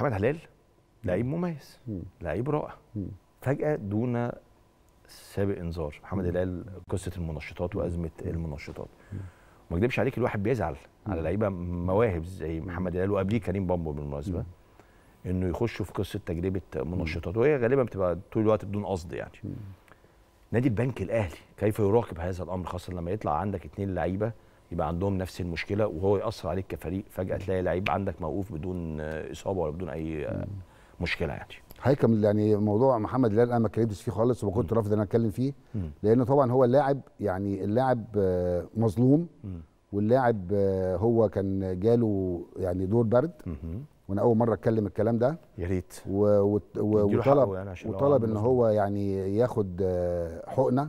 محمد هلال لعيب مميز لعيب رائع فجاه دون سابق انذار محمد هلال قصه المنشطات وازمه المنشطات ما اكذبش عليك الواحد بيزعل على لعيبه مواهب زي محمد هلال وقبليه كريم بامبو بالمناسبه انه يخشوا في قصه تجربه منشطات وهي غالبا بتبقى طول الوقت بدون قصد يعني نادي البنك الاهلي كيف يراقب هذا الامر خاصه لما يطلع عندك اثنين لعيبه يبقى عندهم نفس المشكله وهو ياثر عليك كفريق فجاه تلاقي لعيب عندك موقوف بدون اصابه ولا بدون اي مشكله يعني هيكم يعني موضوع محمد لا انا ما اتكلمتش فيه خالص وكنت رافض ان انا اتكلم فيه لان طبعا هو اللاعب يعني اللاعب آه، مظلوم واللاعب آه، هو كان جاله يعني دور برد وانا اول مره اتكلم الكلام ده يا ريت وطلب يعني وطلب ان هو يعني ياخد آه، حقنه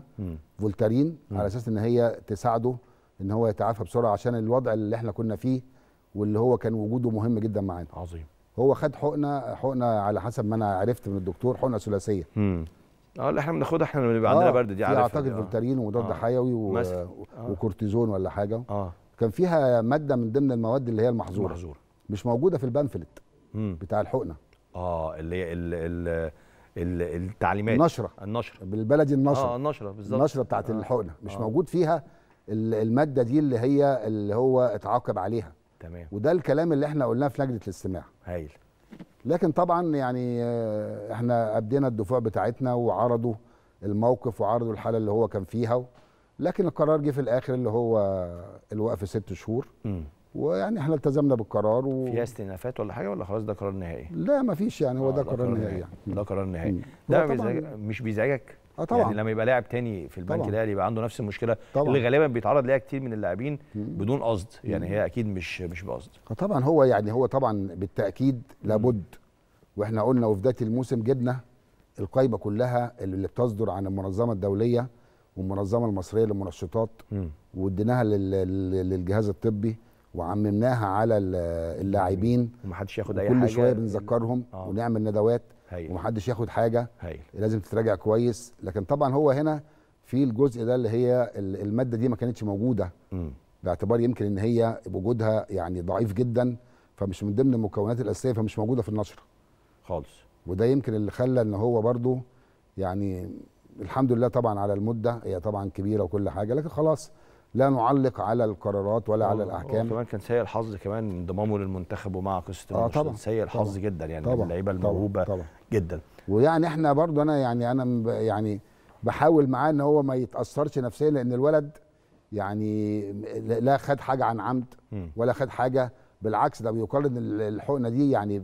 فولتارين على اساس ان هي تساعده ان هو يتعافى بسرعه عشان الوضع اللي احنا كنا فيه واللي هو كان وجوده مهم جدا معانا عظيم هو خد حقنه حقنه على حسب ما انا عرفت من الدكتور حقنه ثلاثيه اه اللي احنا بناخدها احنا بيبقى آه، عندنا آه برد دي عارفها اعتقد فولتارين آه. ومضاد آه. حيوي و... آه. آه. وكورتيزون ولا حاجه آه. كان فيها ماده من ضمن المواد اللي هي المحظوره المحظوره مش موجوده في البنفلت بتاع الحقنه اه اللي هي ال ال ال التعليمات النشره النشره بالبلدي النشره اه النشره بالظبط النشره بتاعت آه. الحقنه مش آه. موجود فيها الماده دي اللي هي اللي هو اتعاقب عليها تمام وده الكلام اللي احنا قلناه في لجنه الاستماع هايل لكن طبعا يعني آه، احنا ابدينا الدفوع بتاعتنا وعرضوا الموقف وعرضوا الحاله اللي هو كان فيها لكن القرار جه في الاخر اللي هو الوقف ست شهور م. ويعني احنا التزمنا بالقرار و... فيها استئنافات ولا حاجه ولا خلاص ده قرار نهائي؟ لا ما فيش يعني هو آه، ده قرار نهائي يعني ده قرار نهائي ده مش بيزعجك؟ اه طبعا يعني لما يبقى لاعب تاني في البنك الاهلي يبقى عنده نفس المشكله طبعا. اللي غالبا بيتعرض ليها كتير من اللاعبين بدون قصد يعني هي اكيد مش مش بقصد آه، طبعا هو يعني هو طبعا بالتاكيد لابد واحنا قلنا وفي بدايه الموسم جبنا القائمه كلها اللي بتصدر عن المنظمه الدوليه والمنظمه المصريه للمنشطات واديناها للجهاز الطبي وعممناها على اللاعبين ومحدش ياخد اي كل حاجه كل شويه بنذكرهم آه. ونعمل ندوات هيل. ومحدش ياخد حاجه هيل. لازم تتراجع كويس لكن طبعا هو هنا في الجزء ده اللي هي الماده دي ما كانتش موجوده م. باعتبار يمكن ان هي وجودها يعني ضعيف جدا فمش من ضمن المكونات الاساسيه فمش موجوده في النشر خالص وده يمكن اللي خلى ان هو برضو يعني الحمد لله طبعا على المده هي طبعا كبيره وكل حاجه لكن خلاص لا نعلق على القرارات ولا على الاحكام كمان كان سيء الحظ كمان انضمامه للمنتخب ومع قصه آه طبعا سيء الحظ طبعًا جدا يعني من اللعيبه الموهوبه جدا ويعني احنا برضو انا يعني انا يعني بحاول معاه ان هو ما يتاثرش نفسيا لان الولد يعني لا خد حاجه عن عمد ولا خد حاجه بالعكس ده بيقارن الحقنه دي يعني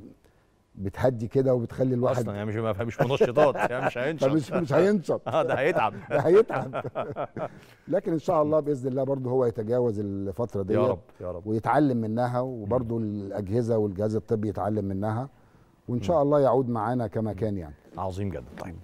بتهدي كده وبتخلي الواحد اصلا يعني مش ما فهمش منشطات يعني مش هينشط مش مش هينشط اه ده هيتعب ده هيتعب لكن ان شاء الله باذن الله برضه هو يتجاوز الفتره دي يا رب يا رب ويتعلم منها وبرضه الاجهزه والجهاز الطبي يتعلم منها وان شاء الله يعود معانا كما كان يعني عظيم جدا طيب